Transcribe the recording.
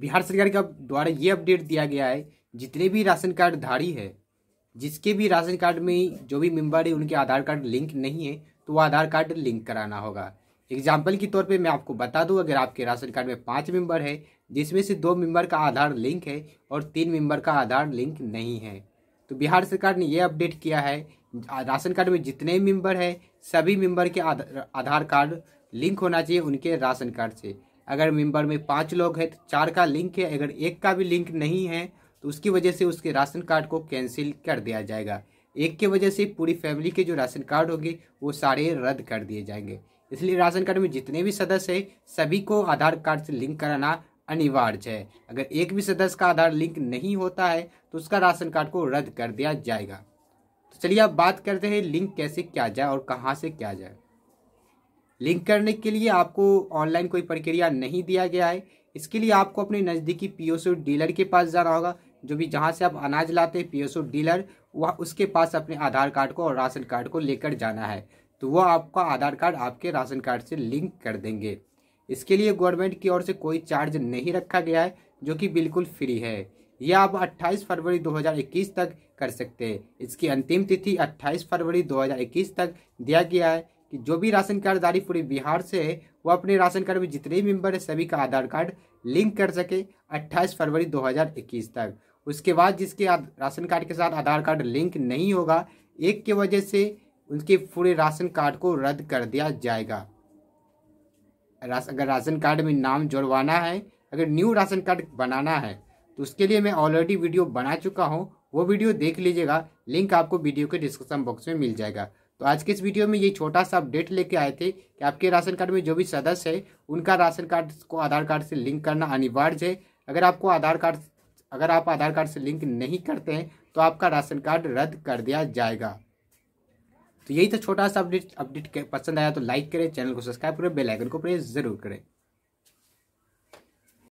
बिहार सरकार के द्वारा ये अपडेट दिया गया है जितने भी राशन कार्ड धारी है जिसके भी राशन कार्ड में जो भी मेम्बर है उनके आधार कार्ड लिंक नहीं है तो वो आधार कार्ड लिंक कराना होगा एग्जाम्पल के तौर पे मैं आपको बता दूं अगर आपके राशन कार्ड में पाँच मेंबर है जिसमें से दो मेंबर का आधार लिंक है और तीन मेंबर का आधार लिंक नहीं है तो बिहार सरकार ने यह अपडेट किया है राशन कार्ड में जितने मेंबर है सभी मेंबर के आधार कार्ड लिंक होना चाहिए उनके राशन कार्ड से अगर मेंबर में पाँच लोग हैं तो चार का लिंक है अगर एक का भी लिंक नहीं है तो उसकी वजह से उसके राशन कार्ड को कैंसिल कर दिया जाएगा एक की वजह से पूरी फैमिली के जो राशन कार्ड होंगे वो सारे रद्द कर दिए जाएंगे इसलिए राशन कार्ड में जितने भी सदस्य हैं सभी को आधार कार्ड से लिंक कराना अनिवार्य है अगर एक भी सदस्य का आधार लिंक नहीं होता है तो उसका राशन कार्ड को रद्द कर दिया जाएगा तो चलिए अब बात करते हैं लिंक कैसे किया जाए और कहाँ से किया जाए लिंक करने के लिए आपको ऑनलाइन कोई प्रक्रिया नहीं दिया गया है इसके लिए आपको अपने नज़दीकी पीओसो डीलर के पास जाना होगा जो भी जहाँ से आप अनाज लाते हैं पीओसो डीलर वह उसके पास अपने आधार कार्ड को और राशन कार्ड को लेकर जाना है तो वह आपका आधार कार्ड आपके राशन कार्ड से लिंक कर देंगे इसके लिए गवर्नमेंट की ओर से कोई चार्ज नहीं रखा गया है जो कि बिल्कुल फ्री है यह आप 28 फरवरी 2021 तक कर सकते हैं इसकी अंतिम तिथि 28 फरवरी 2021 तक दिया गया है कि जो भी राशन कार्डधारी पूरे बिहार से है वो अपने राशन कार्ड में जितने भी मेम्बर है सभी का आधार कार्ड लिंक कर सके 28 फरवरी 2021 तक उसके बाद जिसके राशन कार्ड के साथ आधार कार्ड लिंक नहीं होगा एक के वजह से उनके पूरे राशन कार्ड को रद्द कर दिया जाएगा रास, अगर राशन कार्ड में नाम जुड़वाना है अगर न्यू राशन कार्ड बनाना है तो उसके लिए मैं ऑलरेडी वीडियो बना चुका हूँ वो वीडियो देख लीजिएगा लिंक आपको वीडियो के डिस्क्रिप्शन बॉक्स में मिल जाएगा तो आज के इस वीडियो में ये छोटा सा अपडेट लेके आए थे कि आपके राशन कार्ड में जो भी सदस्य है उनका राशन कार्ड को आधार कार्ड से लिंक करना अनिवार्य है अगर आपको आधार कार्ड अगर आप आधार कार्ड से लिंक नहीं करते हैं तो आपका राशन कार्ड रद्द कर दिया जाएगा तो यही था छोटा सा अपडेट अपडेट पसंद आया तो लाइक करें चैनल को सब्सक्राइब करें बेलाइकन को प्रेस जरूर करें